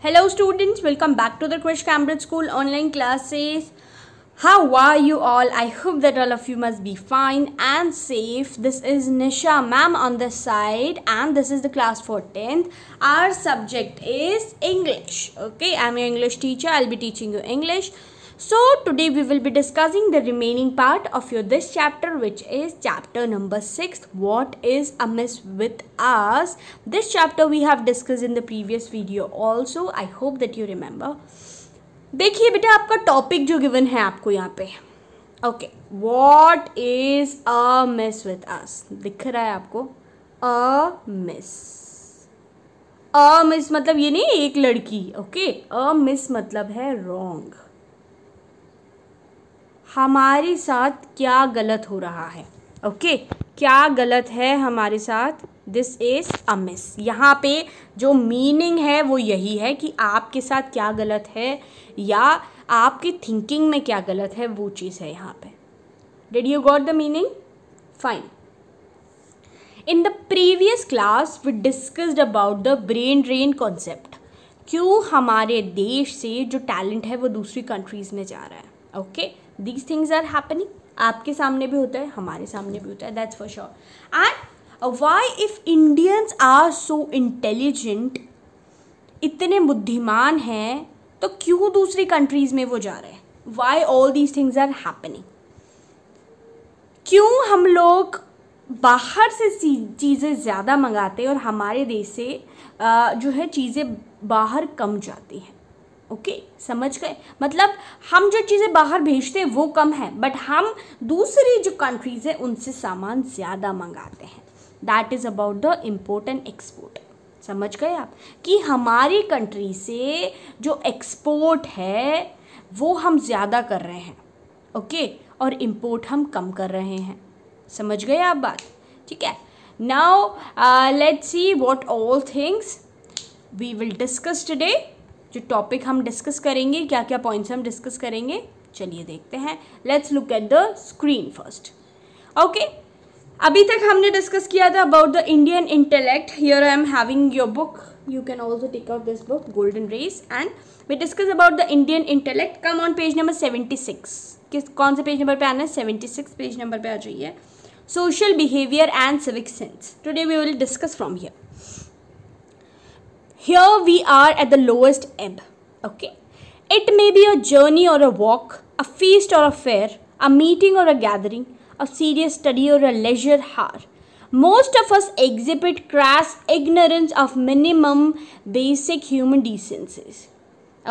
Hello students, welcome back to the Krish Cambridge School online classes. How are you all? I hope that all of you must be fine and safe. This is Nisha ma'am on this side and this is the class for 10th. Our subject is English. Okay, I'm your English teacher. I'll be teaching you English. So today we will be discussing the remaining part of your this chapter which is chapter number 6 what is amiss with us. This chapter we have discussed in the previous video also I hope that you remember. देखिए बेटा आपका topic जो given है आपको यहाँ पे okay what is amiss with us दिख रहा है आपको अ मिस अ मिस मतलब ये नहीं एक लड़की ओके अ मिस मतलब है रॉन्ग हमारे साथ क्या गलत हो रहा है ओके okay? क्या गलत है हमारे साथ दिस इज़ अमिस यहाँ पे जो मीनिंग है वो यही है कि आपके साथ क्या गलत है या आपकी थिंकिंग में क्या गलत है वो चीज़ है यहाँ पे did you got the meaning fine in the previous class we discussed about the brain drain concept क्यों हमारे देश से जो टैलेंट है वो दूसरी कंट्रीज़ में जा रहा है okay okay? These things are happening आपके सामने भी होता है हमारे सामने भी होता है that's for sure and why if Indians are so intelligent इतने बुद्धिमान हैं तो क्यों दूसरी कंट्रीज़ में वो जा रहे हैं why all these things are happening क्यों हम लोग बाहर से चीज़ें ज़्यादा मंगाते हैं और हमारे देश से uh, जो है चीज़ें बाहर कम जाती हैं ओके okay, समझ गए मतलब हम जो चीज़ें बाहर भेजते हैं वो कम है बट हम दूसरी जो कंट्रीज़ हैं उनसे सामान ज़्यादा मंगाते हैं that is about the import and export समझ गए आप कि हमारी कंट्री से जो एक्सपोर्ट है वो हम ज़्यादा कर रहे हैं ओके okay? और इम्पोर्ट हम कम कर रहे हैं समझ गए आप बात ठीक है now let's see what all things we will discuss today जो टॉपिक हम डिस्कस करेंगे क्या क्या पॉइंट्स हम डिस्कस करेंगे चलिए देखते हैं let's look at the screen first okay अभी तक हमने डिस्कस किया था about the Indian intellect here I am having your book can also take out this book golden race and we discuss about the Indian intellect come on page number seventy six किस कौन से page number पे आना है seventy six page number पे आ जाइए social behaviour and civic sense today we will discuss from here Here we are at the lowest ebb. Okay. It may be a journey or a walk, a feast or a fair, a meeting or a gathering, a serious study or a leisure hour. Most of us exhibit crass ignorance of minimum basic human decencies.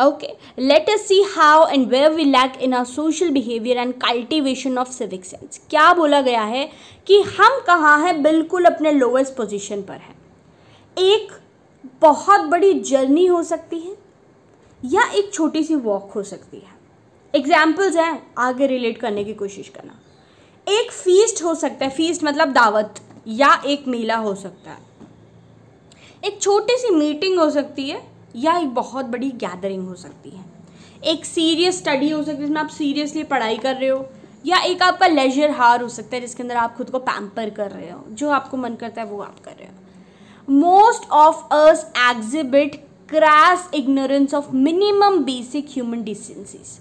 Okay, let us see how and where we lack in our social behavior and cultivation of civic sense. kya bola gaya hai ki hum kahan hai bilkul apne lowest position par hai ek बहुत बड़ी journey हो सकती है या एक छोटी सी walk हो सकती है एग्जाम्पल्स हैं आगे रिलेट करने की कोशिश करना एक फीस्ट हो सकता है फीस्ट मतलब दावत या एक मेला हो सकता है एक छोटी सी मीटिंग हो सकती है या एक बहुत बड़ी गैदरिंग हो सकती है एक सीरियस स्टडी हो सकती है जिसमें आप सीरियसली पढ़ाई कर रहे हो या एक आपका लेजर हार हो सकता है जिसके अंदर आप खुद को पैम्पर कर रहे हो जो आपको मन करता है वो आप कर रहे हो most of us exhibit crass ignorance of minimum basic human decencies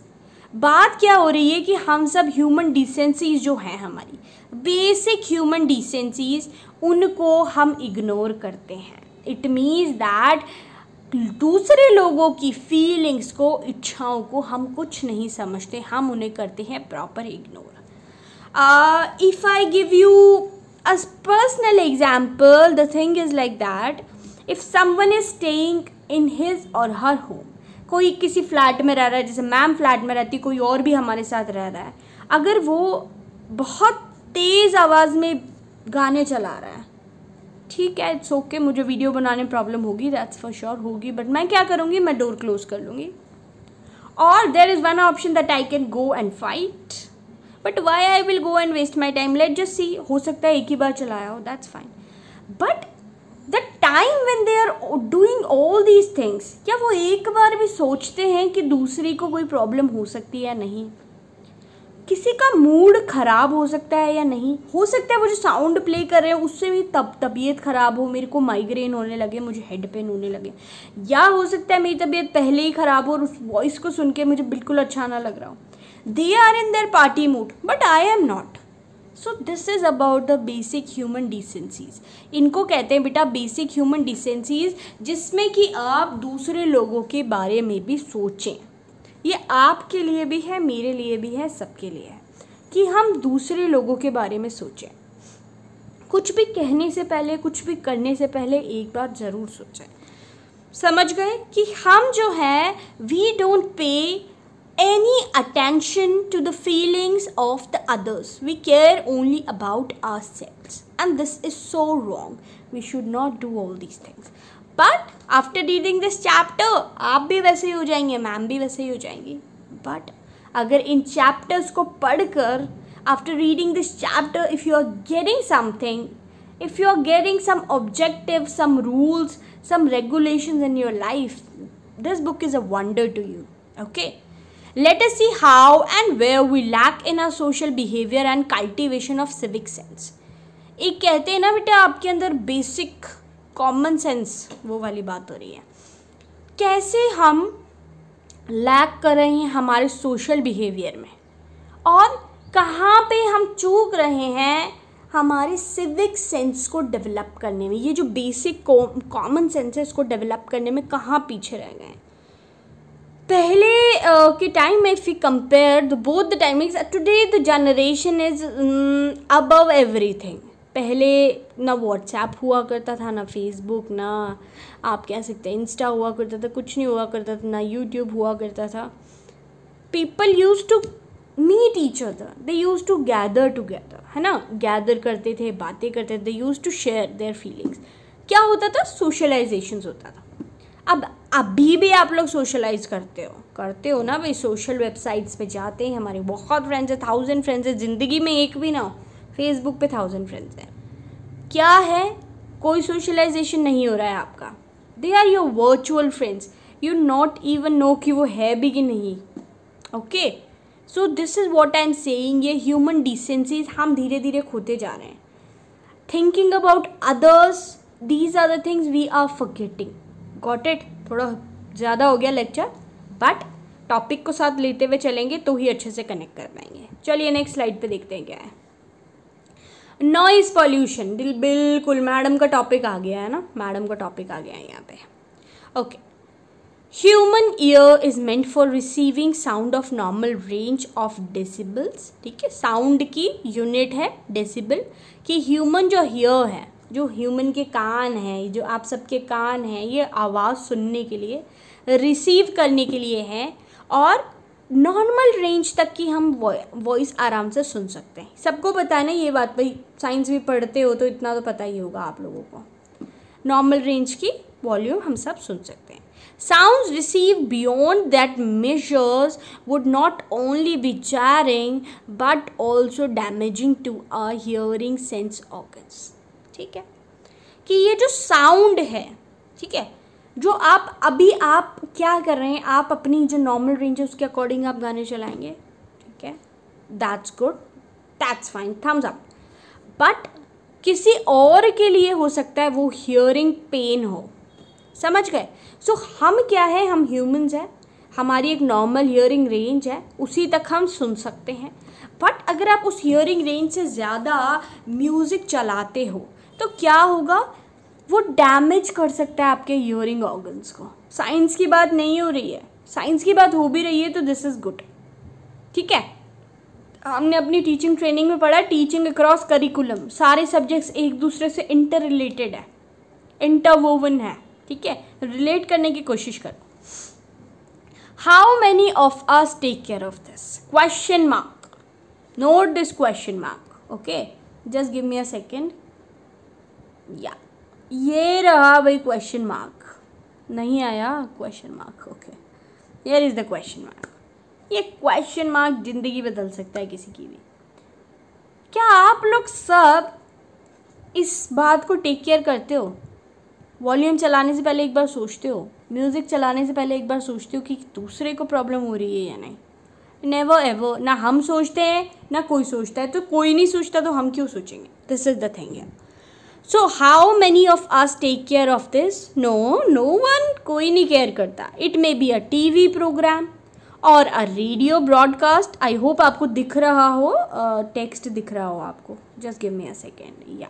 बात क्या हो रही है कि हम सब ह्यूमन डिसेंसीज जो हैं हमारी बेसिक ह्यूमन डिसेंसीज उनको हम इग्नोर करते हैं इट मीन्स दैट दूसरे लोगों की फीलिंग्स को इच्छाओं को हम कुछ नहीं समझते हम उन्हें करते हैं proper ignore if I give you a personal example the thing is like that if someone is staying in his or her home कोई किसी फ्लैट में रह रहा है जैसे मैम फ्लैट में रहती कोई और भी हमारे साथ रह रहा है अगर वो बहुत तेज़ आवाज़ में गाने चला रहा है ठीक है इट्स ओके okay, मुझे वीडियो बनाने में प्रॉब्लम होगी दैट्स फॉर श्योर होगी बट मैं क्या करूँगी मैं डोर क्लोज कर लूँगी और there is one option that I can go and fight but why I will go and waste my time let just see हो सकता है एक ही बार चलाया हो that's fine but the time when they are doing all these things क्या वो एक बार भी सोचते हैं कि दूसरे को कोई प्रॉब्लम हो सकती है या नहीं किसी का मूड ख़राब हो सकता है या नहीं हो सकता है वो जो साउंड प्ले कर रहे हैं उससे भी तब तबीयत ख़राब हो मेरे को माइग्रेन होने लगे मुझे हेड पेन होने लगे या हो सकता है मेरी तबीयत पहले ही ख़राब हो और उस वॉइस को सुन के मुझे बिल्कुल अच्छा ना लग रहा हो They are in their party mood, but I am not. So this is about the basic human decencies इनको कहते हैं बेटा बेसिक ह्यूमन डिसेंसीज जिसमें कि आप दूसरे लोगों के बारे में भी सोचें ये आपके लिए भी है मेरे लिए भी है सबके लिए है कि हम दूसरे लोगों के बारे में सोचें कुछ भी कहने से पहले कुछ भी करने से पहले एक बार ज़रूर सोचें समझ गए कि हम जो है we don't pay any attention to the feelings of the others. We care only about ourselves, and this is so wrong. We should not do all these things. But after reading this chapter, आप भी वैसे ही हो जाएंगे ma'am भी वैसे ही हो जाएंगी but अगर इन चैप्टर्स को पढ़कर after reading this chapter if you are if you are getting some objectives some rules some regulations in your life this book is a wonder to you okay let us see how and where we lack in our social behavior and cultivation of civic sense एक कहते हैं ना बेटा आपके अंदर basic common sense वो वाली बात हो रही है कैसे हम लैक कर रहे हैं हमारे सोशल बिहेवियर में और कहाँ पे हम चूक रहे हैं हमारे सिविक सेंस को डेवलप करने में ये जो बेसिक कॉमन सेंस है इसको डेवलप करने में कहाँ पीछे रह गए हैं पहले के टाइम में if you compare the both the timings today the generation is above everything पहले ना व्हाट्सएप हुआ करता था ना फेसबुक ना आप कह सकते हैं इंस्टा हुआ करता था कुछ नहीं हुआ करता था ना यूट्यूब हुआ करता था people use to meet each other they use to gather together है ना गैदर करते थे बातें करते थे they use to share their feelings क्या होता था सोशलाइजेशन होता था अब अभी भी आप लोग सोशलाइज करते हो करते हो ना भाई सोशल वेबसाइट्स पे जाते हैं हमारे बहुत फ्रेंड्स हैं थाउजेंड फ्रेंड्स हैं ज़िंदगी में एक भी ना हो फेसबुक पे थाउजेंड फ्रेंड्स हैं क्या है कोई सोशलाइजेशन नहीं हो रहा है आपका they are your virtual friends you not even know कि वो है भी कि नहीं okay so this is what I am saying ये ह्यूमन डिसेंसीज हम धीरे धीरे खोते जा रहे हैं thinking about others these are the things we are forgetting got it थोड़ा ज़्यादा हो गया लेक्चर बट टॉपिक को साथ लेते हुए चलेंगे तो ही अच्छे से कनेक्ट कर पाएंगे चलिए नेक्स्ट स्लाइड पे देखते हैं क्या है नॉइज़ पॉल्यूशन बिल्कुल मैडम का टॉपिक आ गया है ना मैडम का टॉपिक आ गया है यहाँ पे okay human ear is meant for receiving sound of normal range of decibels ठीक है साउंड की यूनिट है डेसिबल कि ह्यूमन जो हीयर है जो ह्यूमन के कान हैं जो आप सबके कान हैं ये आवाज़ सुनने के लिए रिसीव करने के लिए हैं और नॉर्मल रेंज तक की हम वॉइस आराम से सुन सकते हैं सबको बताना ये बात भाई साइंस भी पढ़ते हो तो इतना तो पता ही होगा आप लोगों को नॉर्मल रेंज की वॉल्यूम हम सब सुन सकते हैं sound receive beyond that measures would not only be jarring but also damaging to our hearing sense organs ठीक है कि ये जो साउंड है ठीक है जो आप अभी आप क्या कर रहे हैं आप अपनी जो नॉर्मल रेंज है उसके अकॉर्डिंग आप गाने चलाएंगे ठीक है that's good that's fine thumbs up but किसी और के लिए हो सकता है वो हियरिंग पेन हो समझ गए सो so, हम क्या है हम ह्यूमंस हैं हमारी एक नॉर्मल हियरिंग रेंज है उसी तक हम सुन सकते हैं बट अगर आप उस हियरिंग रेंज से ज़्यादा म्यूज़िक चलाते हो तो क्या होगा वो डैमेज कर सकता है आपके हियरिंग ऑर्गन्स को साइंस की बात नहीं हो रही है साइंस की बात हो भी रही है तो दिस इज़ गुड ठीक है हमने अपनी टीचिंग ट्रेनिंग में पढ़ा टीचिंग अक्रॉस करिकुलम सारे सब्जेक्ट्स एक दूसरे से इंटर रिलेटेड है इंटरवोवन है ठीक है रिलेट करने की कोशिश करो how many of us take care of this question mark note this question mark okay just give me a second या ये रहा भाई क्वेश्चन मार्क नहीं आया question mark okay here is the question mark ये क्वेश्चन मार्क ज़िंदगी बदल सकता है किसी की भी क्या आप लोग सब इस बात को टेक केयर करते हो वॉल्यूम चलाने से पहले एक बार सोचते हो म्यूज़िक चलाने से पहले एक बार सोचते हो कि दूसरे को प्रॉब्लम हो रही है या नहीं नेवर एवर ना हम सोचते हैं ना कोई सोचता है तो कोई नहीं सोचता तो हम क्यों सोचेंगे दिस इज़ द थिंग है so how many of us take care of this no no one कोई नहीं केयर करता it may be a T V programme और a radio broadcast I hope आपको दिख रहा हो टेक्स्ट uh, दिख रहा हो आपको just give me a second या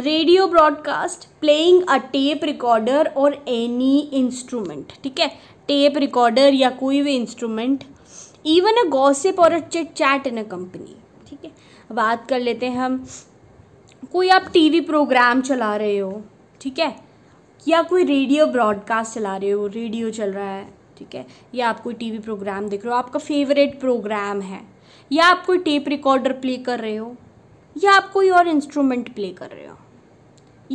radio broadcast playing a tape recorder और एनी इंस्ट्रूमेंट ठीक है टेप रिकॉर्डर या कोई भी इंस्ट्रूमेंट इवन अ गॉसिप और a chit chat in a company ठीक है बात कर लेते हैं हम कोई आप टीवी प्रोग्राम चला रहे हो ठीक है या कोई रेडियो ब्रॉडकास्ट चला रहे हो रेडियो चल रहा है ठीक है या आप कोई टीवी प्रोग्राम देख रहे हो आपका फेवरेट प्रोग्राम है या आप कोई टेप रिकॉर्डर प्ले कर रहे हो या आप कोई और इंस्ट्रूमेंट प्ले कर रहे हो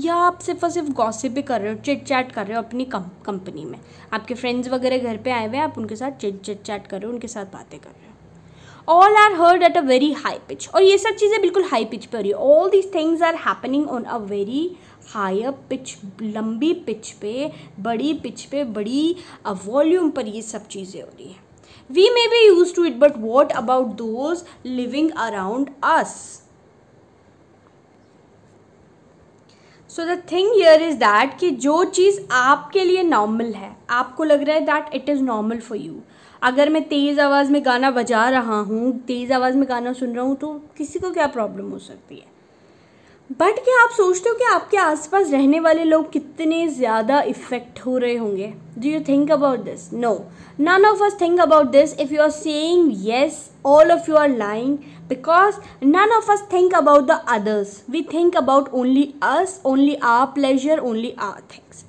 या आप सिर्फ और सिर्फ गॉसिप भी कर रहे हो चिट चैट कर रहे हो अपनी कंपनी में आपके फ्रेंड्स वगैरह घर पे आए हुए हैं आप उनके साथ चिट चिट चैट कर रहे हो उनके साथ बातें कर रहे हो all are heard at a very high pitch और ये सब चीज़ें बिल्कुल हाई पिच पर हो रही है all these things are happening on a very higher pitch लंबी पिच पे बड़ी पिच पे बड़ी वॉल्यूम पर ये सब चीज़ें हो रही हैं we may be use to it but what about those living around us so the thing here is that कि जो चीज़ आपके लिए नॉर्मल है आपको लग रहा है that it is normal for you अगर मैं तेज़ आवाज़ में गाना बजा रहा हूँ तेज़ आवाज़ में गाना सुन रहा हूँ तो किसी को क्या प्रॉब्लम हो सकती है बट क्या आप सोचते हो कि आपके आसपास रहने वाले लोग कितने ज़्यादा इफ़ेक्ट हो रहे होंगे do you think about this no none of us think about this if you are saying yes all of you are lying because none of us think about the others we think about only us only our pleasure only our things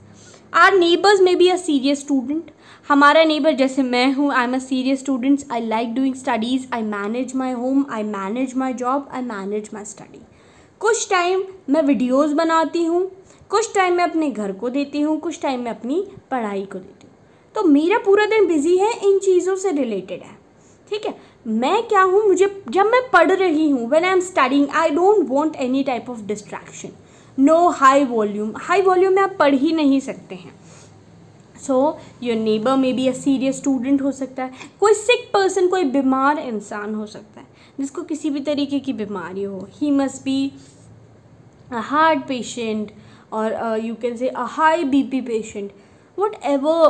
our neighbours may be a serious student हमारा neighbour जैसे मैं हूँ I am a serious students I like doing studies I manage my home I manage my job I manage my study कुछ time मैं videos बनाती हूँ कुछ time मैं अपने घर को देती हूँ कुछ टाइम मैं अपनी पढ़ाई को देती हूँ तो मेरा पूरा दिन बिजी है इन चीज़ों से रिलेटेड है ठीक है मैं क्या हूँ मुझे जब मैं पढ़ रही हूँ when I am studying I don't want any type of distraction no high volume high volume में आप पढ़ ही नहीं सकते हैं so your neighbour may be a serious student हो सकता है कोई सिक पर्सन कोई बीमार इंसान हो सकता है जिसको किसी भी तरीके की बीमारी हो he must be a heart patient और you can say a high B P patient whatever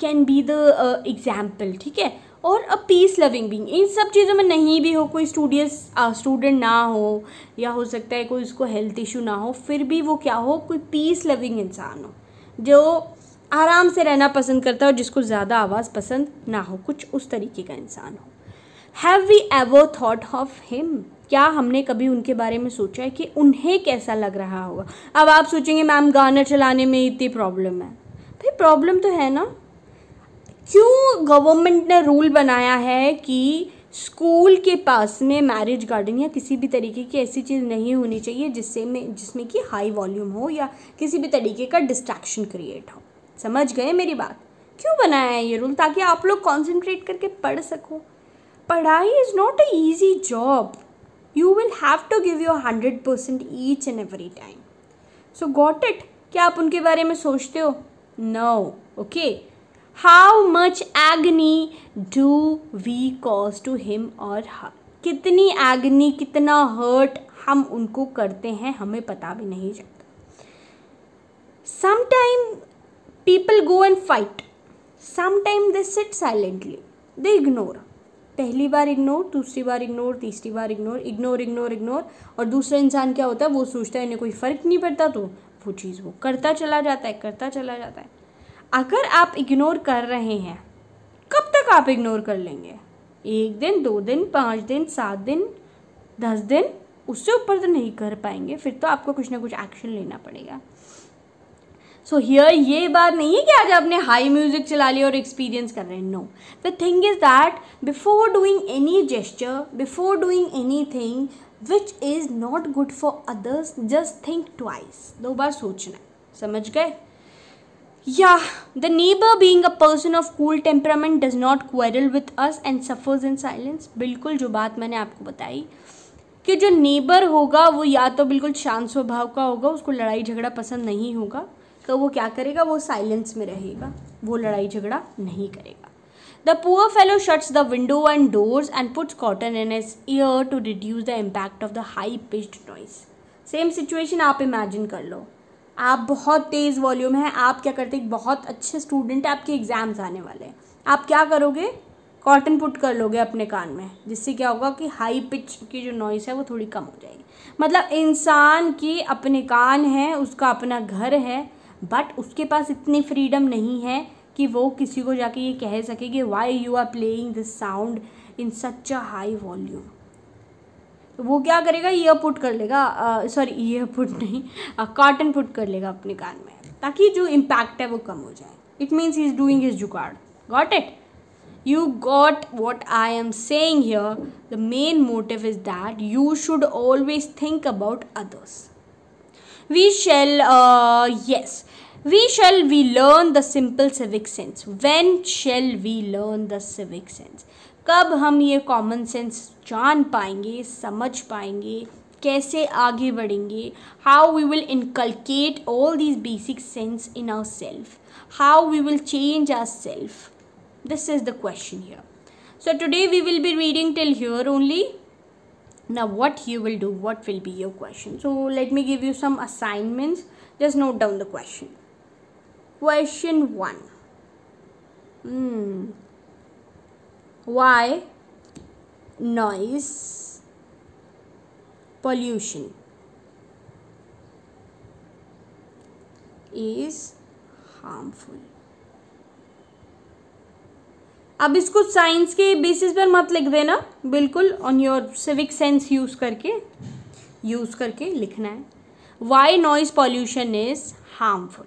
can be the example ठीक है और अ पीस लविंग बींग इन सब चीज़ों में नहीं भी हो कोई स्टूडियस स्टूडेंट uh, ना हो या हो सकता है कोई उसको हेल्थ इशू ना हो फिर भी वो क्या हो कोई पीस लविंग इंसान हो जो आराम से रहना पसंद करता है और जिसको ज़्यादा आवाज़ पसंद ना हो कुछ उस तरीके का इंसान हो have we ever thought of him क्या हमने कभी उनके बारे में सोचा है कि उन्हें कैसा लग रहा होगा अब आप सोचेंगे मैम गाना चलाने में इतनी प्रॉब्लम है भाई प्रॉब्लम तो है ना क्यों गवर्नमेंट ने रूल बनाया है कि स्कूल के पास में मैरिज गार्डन या किसी भी तरीके की ऐसी चीज़ नहीं होनी चाहिए जिससे में जिसमें कि हाई वॉल्यूम हो या किसी भी तरीके का डिस्ट्रैक्शन क्रिएट हो समझ गए मेरी बात क्यों बनाया है ये रूल ताकि आप लोग कॉन्सेंट्रेट करके पढ़ सको पढ़ाई is not a easy job you will have to give your hundred percent each and every time so got it क्या आप उनके बारे में सोचते हो no okay how much agony do we cause to him और हा कितनी एग्नी कितना हर्ट हम उनको करते हैं हमें पता भी नहीं चलता sometime people go and fight sometime they sit silently they ignore पहली बार इग्नोर दूसरी बार इग्नोर तीसरी बार इग्नोर इग्नोर इग्नोर इग्नोर और दूसरा इंसान क्या होता है वो सोचता है इन्हें कोई फ़र्क नहीं पड़ता तो वो चीज़ वो करता चला जाता है करता चला जाता है अगर आप इग्नोर कर रहे हैं कब तक आप इग्नोर कर लेंगे एक दिन दो दिन पाँच दिन सात दिन दस दिन उससे ऊपर तो नहीं कर पाएंगे फिर तो आपको कुछ ना कुछ एक्शन लेना पड़ेगा सो so हियर ये बात नहीं है कि आज आपने हाई म्यूजिक चला लिया और एक्सपीरियंस कर रहे हैं no the thing is that before doing any gesture before doing any thing which is not good for others just think twice दो बार सोचना समझ गए Yeah, the neighbor being a person of cool temperament does not quarrel with us and suffers in silence. बिल्कुल जो बात मैंने आपको बताई कि जो नेबर होगा वो या तो बिल्कुल शांत स्वभाव का होगा उसको लड़ाई झगड़ा पसंद नहीं होगा तो वो क्या करेगा वो साइलेंस में रहेगा वो लड़ाई झगड़ा नहीं करेगा the poor fellow shuts the window and doors and puts cotton in his ear to reduce the impact of the high pitched noise same situation आप इमेजिन कर लो आप बहुत तेज़ वॉल्यूम है आप क्या करते बहुत अच्छे स्टूडेंट आपके एग्ज़ाम्स आने वाले हैं आप क्या करोगे कॉटन पुट कर लोगे अपने कान में जिससे क्या होगा कि हाई पिच की जो नॉइस है वो थोड़ी कम हो जाएगी मतलब इंसान की अपने कान है उसका अपना घर है बट उसके पास इतनी फ्रीडम नहीं है कि वो किसी को जाके ये कह सके कि why you are playing this sound in such a high volume वो क्या करेगा ईयर पुट कर लेगा सॉरी ईयर पुट नहीं कॉटन पुट कर लेगा अपने कान में ताकि जो इम्पैक्ट है वो कम हो जाए it means he is doing his jugaad got it you got what I am saying here the main motive is that you should always think about others we shall uh, yes we shall we learn the simple civic sense when shall we learn the civic sense कब हम ये common sense जान पाएंगे समझ पाएंगे कैसे आगे बढ़ेंगे how we will inculcate all these basic sense in ourselves how we will change ourselves this is the question here so today we will be reading till here only now what you will do what will be your question so let me give you some assignments just note down the question question 1 hmm why noise pollution is harmful अब इसको science के basis पर मत लिख देना बिल्कुल on your civic sense use करके use करके लिखना है why noise pollution is harmful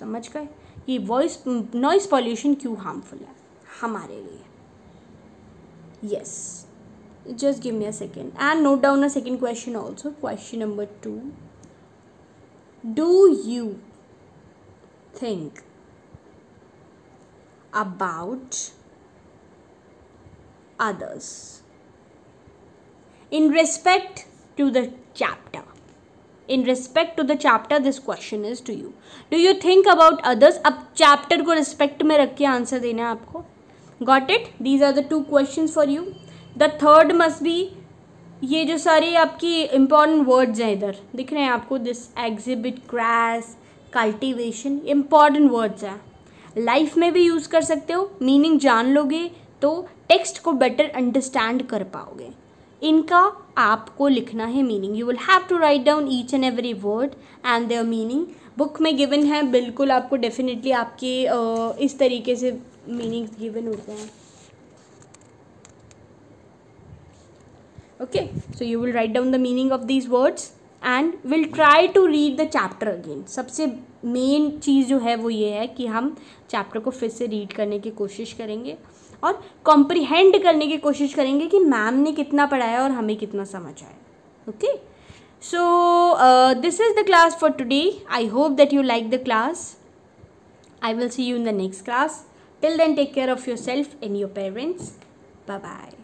समझ गए कि वॉइस नॉइज़ पॉल्यूशन क्यों हार्मफुल है हमारे लिए yes just give me a second and note down a second question also question number two do you think about others. In respect to the chapter, in respect to the chapter this question is to you do you think about others अब chapter को respect में रख के answer देना है आपको got it these are the two questions for you the third must be ये जो सारे आपकी इम्पॉर्टेंट वर्ड्स हैं इधर दिख रहे हैं आपको this exhibit crass cultivation important words हैं लाइफ में भी यूज़ कर सकते हो मीनिंग जान लोगे तो टेक्स्ट को बेटर अंडरस्टैंड कर पाओगे इनका आपको लिखना है meaning you will have to write down each and every word and their meaning book में गिवन है बिल्कुल आपको डेफिनेटली आपके इस तरीके से मीनिंग्स गिवन होते हैं okay so you will write down the meaning of these words and will try to read the chapter again सबसे मेन चीज़ जो है वो ये है कि हम चैप्टर को फिर से रीड करने की कोशिश करेंगे और कॉम्प्रिहेंड करने की कोशिश करेंगे कि मैम ने कितना पढ़ाया और हमें कितना समझ आया okay so this is the class for today I hope that you like the class I will see you in the next class till then take care of your self and your parents bye bye